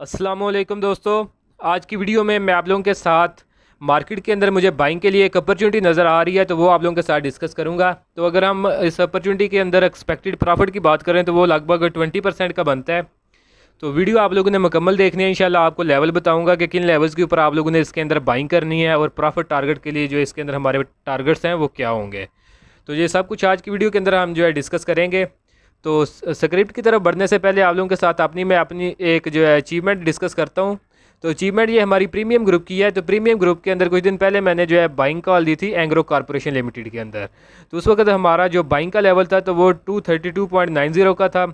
असलम दोस्तों आज की वीडियो में मैं आप लोगों के साथ मार्केट के अंदर मुझे बाइंग के लिए एक अपॉर्चुनिटी नज़र आ रही है तो वो आप लोगों के साथ डिस्कस करूंगा तो अगर हम इस अपॉर्चुनिटी के अंदर एक्सपेक्टेड प्रॉफिट की बात करें तो वो लगभग ट्वेंटी परसेंट का बनता है तो वीडियो आप लोगों ने मुकम्मल देखनी है इंशाल्लाह आपको लेवल बताऊँगा कि किन लेवल्स के ऊपर आप लोगों ने इसके अंदर बाइंग करनी है और प्रॉफिट टारगेट के लिए जो इसके अंदर हमारे टारगेट्स हैं वो क्या होंगे तो ये सब कुछ आज की वीडियो के अंदर हम जो है डिस्कस करेंगे तो स्क्रिप्ट की तरफ बढ़ने से पहले आप लोगों के साथ अपनी मैं अपनी एक जो है अचीवमेंट डिस्कस करता हूँ तो अचीवमेंट ये हमारी प्रीमियम ग्रुप की है तो प्रीमियम ग्रुप के अंदर कुछ दिन पहले मैंने जो है बाइंग कॉल दी थी एंग्रो कॉरपोरेशन लिमिटेड के अंदर तो उस वक्त हमारा जो बाइंग का लेवल था तो वो two thirty two point nine zero का था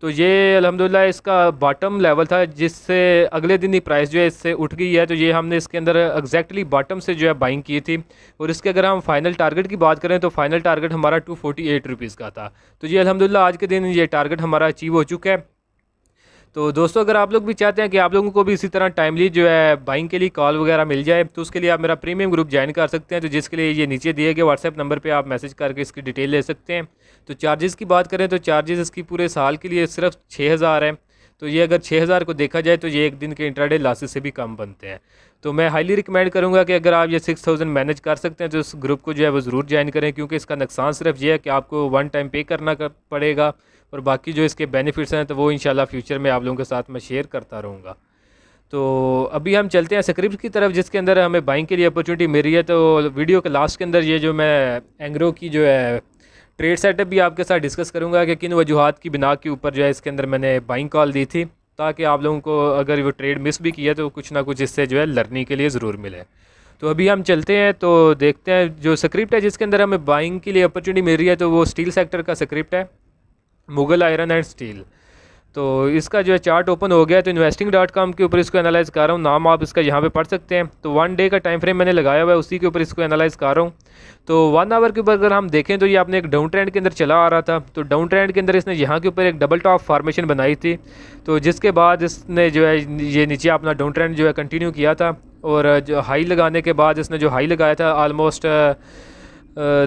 तो ये अलहमदिल्ला इसका बॉटम लेवल था जिससे अगले दिन ही प्राइस जो है इससे उठ गई है तो ये हमने इसके अंदर एग्जैक्टली बॉटम से जो है बाइंग की थी और इसके अगर हम फाइनल टारगेट की बात करें तो फाइनल टारगेट हमारा टू फोर्टी एट रुपीज़ का था तो ये अलहमदिल्ला आज के दिन ये टारगेट हमारा अचीव हो चुका है तो दोस्तों अगर आप लोग भी चाहते हैं कि आप लोगों को भी इसी तरह टाइमली जो है बाइंग के लिए कॉल वगैरह मिल जाए तो उसके लिए आप मेरा प्रीमियम ग्रुप ज्वाइन कर सकते हैं तो जिसके लिए ये नीचे दिए गए व्हाट्सएप नंबर पर आप मैसेज करके इसकी डिटेल ले सकते हैं तो चार्जेस की बात करें तो चार्जेस इसकी पूरे साल के लिए सिर्फ छः हज़ार है तो ये अगर 6000 को देखा जाए तो ये एक दिन के इंटरडे लासेज से भी कम बनते हैं तो मैं हाईली रिकमेंड करूंगा कि अगर आप ये 6000 मैनेज कर सकते हैं तो इस ग्रुप को जो है वो ज़रूर ज्वाइन करें क्योंकि इसका नुकसान सिर्फ ये है कि आपको वन टाइम पे करना कर पड़ेगा और बाकी जो इसके बेनिफिट्स हैं तो वो इन फ्यूचर में आप लोगों के साथ मैं शेयर करता रहूँगा तो अभी हम चलते हैं स्क्रिप्ट की तरफ जिसके अंदर हमें बाइंग के लिए अपॉर्चुनिटी मिल रही है तो वीडियो के लास्ट के अंदर ये जो मैं एंग्रो की जो है ट्रेड सेटअप भी आपके साथ डिस्कस करूँगा कि किन वजूहत की बिना के ऊपर जो है इसके अंदर मैंने बाइंग कॉल दी थी ताकि आप लोगों को अगर वो ट्रेड मिस भी किया तो कुछ ना कुछ इससे जो है लर्निंग के लिए ज़रूर मिले तो अभी हम चलते हैं तो देखते हैं जो स्क्रिप्ट है जिसके अंदर हमें बाइंग के लिए अपॉर्चुनिटी मिल रही है तो वो स्टील सेक्टर का स्क्रिप्ट है मुगल आयरन एंड स्टील तो इसका जो है चार्ट ओपन हो गया तो इन्वेस्टिंग डॉट कॉम के ऊपर इसको एनालाइज़ कर रहा हूँ नाम आप इसका यहाँ पे पढ़ सकते हैं तो वन डे का टाइम फ्रेम मैंने लगाया हुआ है उसी के ऊपर इसको एनालाइज़ कर रहा हूँ तो वन आवर के ऊपर अगर हम देखें तो ये आपने एक डाउन ट्रेंड के अंदर चला आ रहा था तो डाउन ट्रेंड के अंदर इसने यहाँ के ऊपर एक डबल टॉप फार्मेशन बनाई थी तो जिसके बाद इसने जो है ये नीचे अपना डाउन ट्रेंड जो है कंटिन्यू किया था और जो हाई लगाने के बाद इसने जो हाई लगाया था आलमोस्ट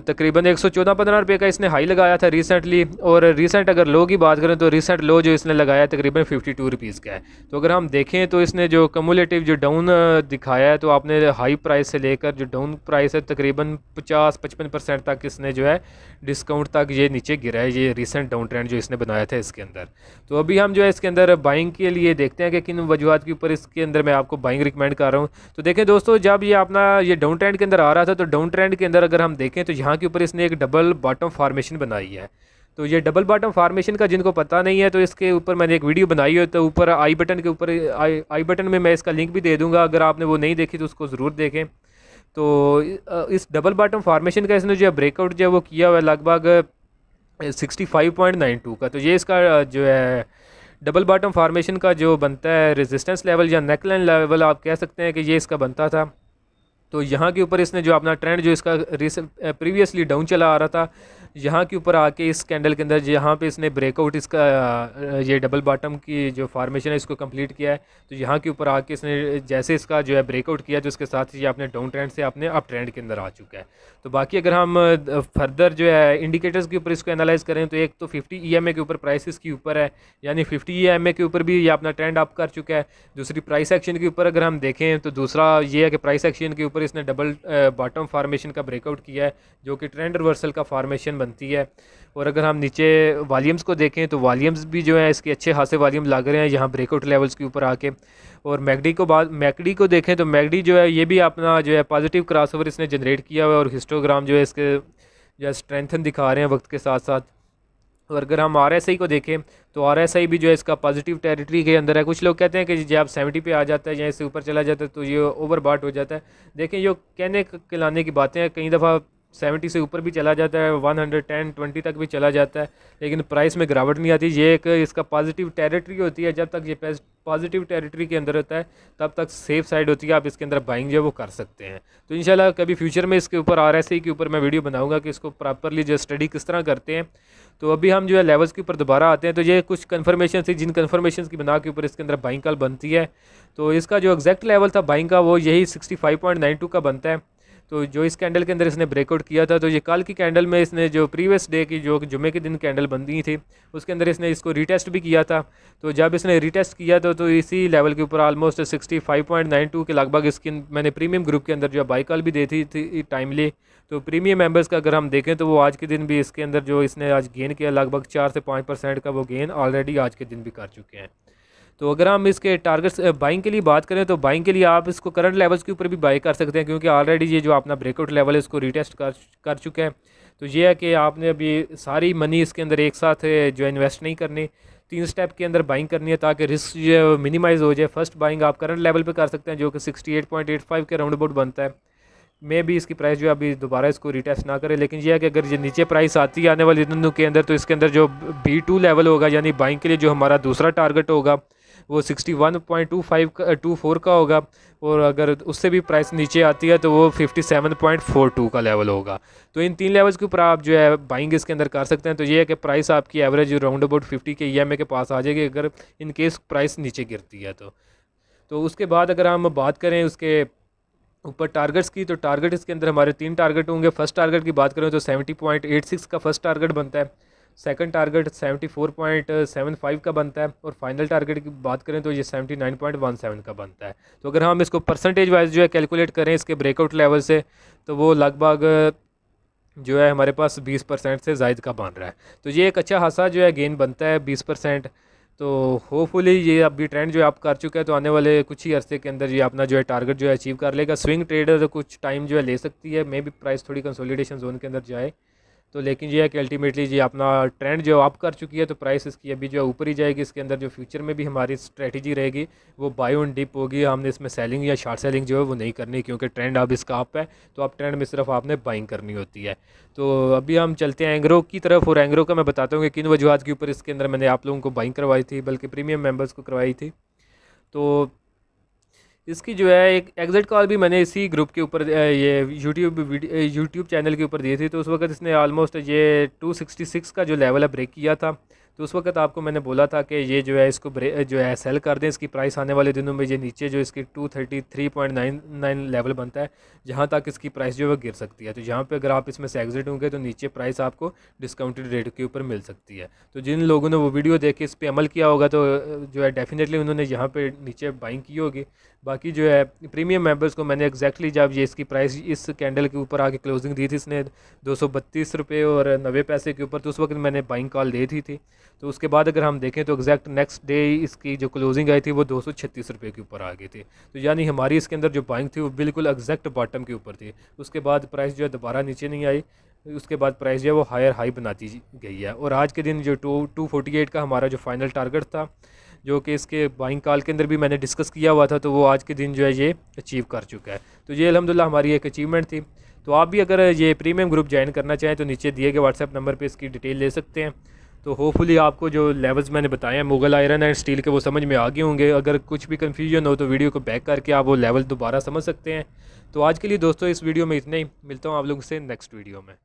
तकरीबन एक सौ चौदह पंद्रह रुपये का इसने हाई लगाया था रिसेंटली और रिसेंट अगर लो की बात करें तो रिसेंट लो जो इसने लगाया तकरीबन फिफ्टी टू रुपीज़ का है तो अगर हम देखें तो इसने जो कमोलेटिव जो डाउन दिखाया है तो आपने हाई प्राइस से लेकर जो डाउन प्राइस है तकरीबन पचास पचपन परसेंट तक इसने जो है डिस्काउंट तक ये नीचे गिरा है ये रिसेंट डाउन ट्रेंड जो इसने बनाया था इसके अंदर तो अभी हम जो है इसके अंदर बाइंग के लिए देखते हैं कि किन वजूहत के ऊपर इसके अंदर मैं आपको बाइंग रिकमेंड कर रहा हूँ तो देखें दोस्तों जब ये अपना ये डाउन ट्रेंड के अंदर आ रहा था तो डाउन ट्रेंड के अंदर अगर हम देखें देखें तो यहाँ के ऊपर इसने एक डबल बॉटम फार्मेशन बनाई है तो ये डबल बॉटम फार्मेशन का जिनको पता नहीं है तो इसके ऊपर मैंने एक वीडियो बनाई है तो ऊपर आई बटन के ऊपर आई आई बटन में मैं इसका लिंक भी दे दूँगा अगर आपने वो नहीं देखी तो उसको ज़रूर देखें तो इस डबल बॉटम फार्मेशन का इसने जो है ब्रेकआउट जो है वो किया हुआ है लगभग sixty five point nine two का तो ये इसका जो है डबल बॉटम फार्मेशन का जो बनता है रेजिस्टेंस लेवल या नेकलैंड लेवल आप कह सकते हैं कि ये इसका बनता था तो यहाँ के ऊपर इसने जो अपना ट्रेंड जो इसका प्रीवियसली डाउन चला आ रहा था यहाँ के ऊपर आके इस कैंडल के अंदर यहाँ पे इसने ब्रेकआउट इसका ये डबल बॉटम की जो फार्मेशन है इसको कंप्लीट किया है तो यहाँ के ऊपर आके इसने जैसे इसका जो है ब्रेकआउट किया तो इसके साथ ही आपने डाउन ट्रेंड से आपने अप ट्रेंड के अंदर आ चुका है तो बाकी अगर हम फर्दर जो है इंडिकेटर्स के ऊपर इसको एनालाइज़ करें तो एक तो फिफ्टी ई e के ऊपर प्राइस के ऊपर है यानी फिफ्टी ई e के ऊपर भी ये अपना ट्रेंड अप कर चुका है दूसरी प्राइस एक्शन के ऊपर अगर हम देखें तो दूसरा ये है कि प्राइस एक्शन के ऊपर इसने डबल बॉटम फार्मेशन का ब्रेकआउट किया है जो कि ट्रेंड रिवर्सल का फार्मेशन बनती है और अगर हम नीचे वालीम्स को देखें तो वालीम्स भी जो है इसके अच्छे खासे वालीम लग रहे हैं यहाँ ब्रेकआउट लेवल्स के ऊपर आके और मैगडी को बाद मैकडी को देखें तो मैगडी जो है ये भी अपना जो है पॉजिटिव ओवर इसने जनरेट किया हुआ है और हिस्टोग्राम जो है इसके जो है स्ट्रेंथन दिखा रहे हैं वक्त के साथ साथ और अगर हम आर एस आई को देखें तो आर एस आई भी जो है इसका पॉजिटिव टेरिटरी के अंदर है कुछ लोग कहते हैं कि जब आप सेवेंटी पे आ जाता है या इससे ऊपर चला जाता है तो ये ओवरबाट हो जाता है देखें ये कहने कहलाने की बातें हैं कई दफ़ा सेवेंटी से ऊपर भी चला जाता है वन हंड्रेड टेन ट्वेंटी तक भी चला जाता है लेकिन प्राइस में गिरावट नहीं आती ये एक इसका पॉजिटिव टेरिटरी होती है जब तक ये पॉजिटिव टेरिटरी के अंदर होता है तब तक सेफ साइड होती है आप इसके अंदर बाइंग जो है वो कर सकते हैं तो इंशाल्लाह कभी फ्यूचर में इसके ऊपर आर के ऊपर मैं वीडियो बनाऊँगा कि इसको प्रॉपरली जो स्टडी किस तरह करते हैं तो अभी हम जो है लेवल्स के ऊपर दोबारा आते हैं तो ये कुछ कन्फर्मेशन थी जिन कन्फर्मेशन की बना के ऊपर इसके अंदर बाइंग कल बनती है तो इसका जो एग्जैक्ट लेवल था बाइंग का वो यही sixty five point nine two का बनता है तो जो इस कैंडल के अंदर इसने ब्रेकआउट किया था तो ये कल की कैंडल में इसने जो प्रीवियस डे की जो जुमे के दिन कैंडल दी थी उसके अंदर इसने इसको रीटेस्ट भी किया था तो जब इसने रीटेस्ट किया था तो इसी लेवल के ऊपर almost sixty five point nine two के लगभग इसकी मैंने प्रीमियम ग्रुप के अंदर जो बाई कॉल भी दी थी, थी टाइमली तो प्रीमियम मेंबर्स का अगर हम देखें तो वो आज के दिन भी इसके अंदर जो इसने आज गेन किया लगभग चार से पाँच परसेंट का वो गेन ऑलरेडी आज के दिन भी कर चुके हैं तो अगर हम इसके टारगेट्स बाइंग के लिए बात करें तो बाइंग के लिए आप इसको करंट लेवल्स के ऊपर भी बाई कर सकते हैं क्योंकि ऑलरेडी ये जो अपना ब्रेकआउट लेवल है इसको रिटेस्ट कर कर चुके हैं तो ये है कि आपने अभी सारी मनी इसके अंदर एक साथ जो इन्वेस्ट नहीं करनी तीन स्टेप के अंदर बाइंग करनी है ताकि रिस्क जो मिनिमाइज़ हो जाए फर्स्ट बाइंग आप करंट लेवल पर कर सकते हैं जो कि सिक्सटी के राउंड अबाउट बनता है मे भी इसकी प्राइस जो है अभी दोबारा इसको रिटेस्ट ना करें लेकिन यह है कि अगर ये नीचे प्राइस आती है आने वाले दिनों के अंदर तो इसके अंदर जो बी टू लेवल होगा यानी बाइंग के लिए जो हमारा दूसरा टारगेट होगा वो sixty one point two five का टू फोर का होगा और अगर उससे भी प्राइस नीचे आती है तो वो fifty seven point four two का लेवल होगा तो इन तीन लेवल्स के ऊपर आप जो है बाइंग इसके अंदर कर सकते हैं तो ये है कि प्राइस आपकी एवरेज राउंड अबाउट फिफ्टी के ई e के पास आ जाएगी अगर इनकेस प्राइस नीचे गिरती है तो तो उसके बाद अगर हम बात करें उसके ऊपर टारगेट्स की तो टारगेट इसके अंदर हमारे तीन टारगेट होंगे फर्स्ट टारगेट की बात करें तो सेवेंटी पॉइंट एट सिक्स का फर्स्ट टारगेट बनता है सेकंड टारगेट 74.75 का बनता है और फाइनल टारगेट की बात करें तो ये 79.17 का बनता है तो अगर हम इसको परसेंटेज वाइज जो है कैलकुलेट करें इसके ब्रेकआउट लेवल से तो वो लगभग जो है हमारे पास 20 परसेंट से जायद का बन रहा है तो ये एक अच्छा खासा जो है गेन बनता है बीस परसेंट तो होपफुली ये अब भी ट्रेंड जो है आप कर चुके हैं तो आने वाले कुछ ही अरसे के अंदर ये अपना जो है टारगेट जो है अचीव कर लेगा स्विंग ट्रेडर कुछ टाइम जो है ले सकती है मे भी प्राइस थोड़ी कंसोलिडेशन जोन के अंदर जाए तो लेकिन ये है कि अल्टीमेटली जी अपना ट्रेंड जो अप कर चुकी है तो प्राइस इसकी अभी जो है ऊपर ही जाएगी इसके अंदर जो फ्यूचर में भी हमारी स्ट्रेटजी रहेगी वो बाई ऑन डिप होगी हमने इसमें सेलिंग या शार्ट सेलिंग जो है वो नहीं करनी क्योंकि ट्रेंड अब इसका अप है तो अब ट्रेंड में सिर्फ आपने बाइंग करनी होती है तो अभी हम चलते हैं एंग्रो की तरफ और एंग्रो का मैं बताता हूँ कि किन वजूहत के ऊपर इसके अंदर मैंने आप लोगों को बाइंग करवाई थी बल्कि प्रीमियम मेम्बर्स को करवाई थी तो इसकी जो है एक एग्ज़िट कॉल भी मैंने इसी ग्रुप के ऊपर ये यूट्यूब यूट्यूब चैनल के ऊपर दी थी तो उस वक्त इसने आलमोस्ट ये 266 का जो लेवल है ब्रेक किया था तो उस वक्त आपको मैंने बोला था कि ये जो है इसको जो है सेल कर दें इसकी प्राइस आने वाले दिनों में ये नीचे जो इसकी 233.99 लेवल बनता है जहाँ तक इसकी प्राइस जो है गिर सकती है तो यहाँ पे अगर आप इसमें से एग्जिट होंगे तो नीचे प्राइस आपको डिस्काउंटेड रेट के ऊपर मिल सकती है तो जिन लोगों ने वो वीडियो देख के इस पर अमल किया होगा तो जो है डेफिनेटली उन्होंने यहाँ पर नीचे बाइंग की होगी बाकी जो है प्रीमियम मेंबर्स को मैंने एग्जैक्टली जब ये इसकी प्राइस इस कैंडल के ऊपर आके क्लोजिंग दी थी इसने दो सौ बत्तीस रुपये और नबे पैसे के ऊपर तो उस वक्त मैंने बाइंग कॉल दे दी थी तो उसके बाद अगर हम देखें तो एग्जैक्ट नेक्स्ट डे इसकी जो क्लोजिंग आई थी वो दो सौ छत्तीस रुपये के ऊपर आ गई थी तो यानी हमारी इसके अंदर जो बाइंग थी वो बिल्कुल एग्जैक्ट बॉटम के ऊपर थी उसके बाद प्राइस जो है दोबारा नीचे नहीं आई उसके बाद प्राइस जो है वो हायर हाई बनाती गई है और आज के दिन जो टू टू फोर्टी एट का हमारा जो फाइनल टारगेट था जो कि इसके बाइंग काल के अंदर भी मैंने डिस्कस किया हुआ था तो वो आज के दिन जो है ये अचीव कर चुका है तो ये अलहमदिल्ला हमारी एक अचीवमेंट थी तो आप भी अगर ये प्रीमियम ग्रुप ज्वाइन करना चाहें तो नीचे दिए गए व्हाट्सएप नंबर पर इसकी डिटेल ले सकते हैं तो होपफुली आपको जो लेवल्स मैंने बताए हैं मुगल आयरन एंड स्टील के वो समझ में आ गए होंगे अगर कुछ भी कन्फ्यूजन हो तो वीडियो को बैक करके आप वो लेवल दोबारा समझ सकते हैं तो आज के लिए दोस्तों इस वीडियो में इतना ही मिलता हूँ आप लोगों से नेक्स्ट वीडियो में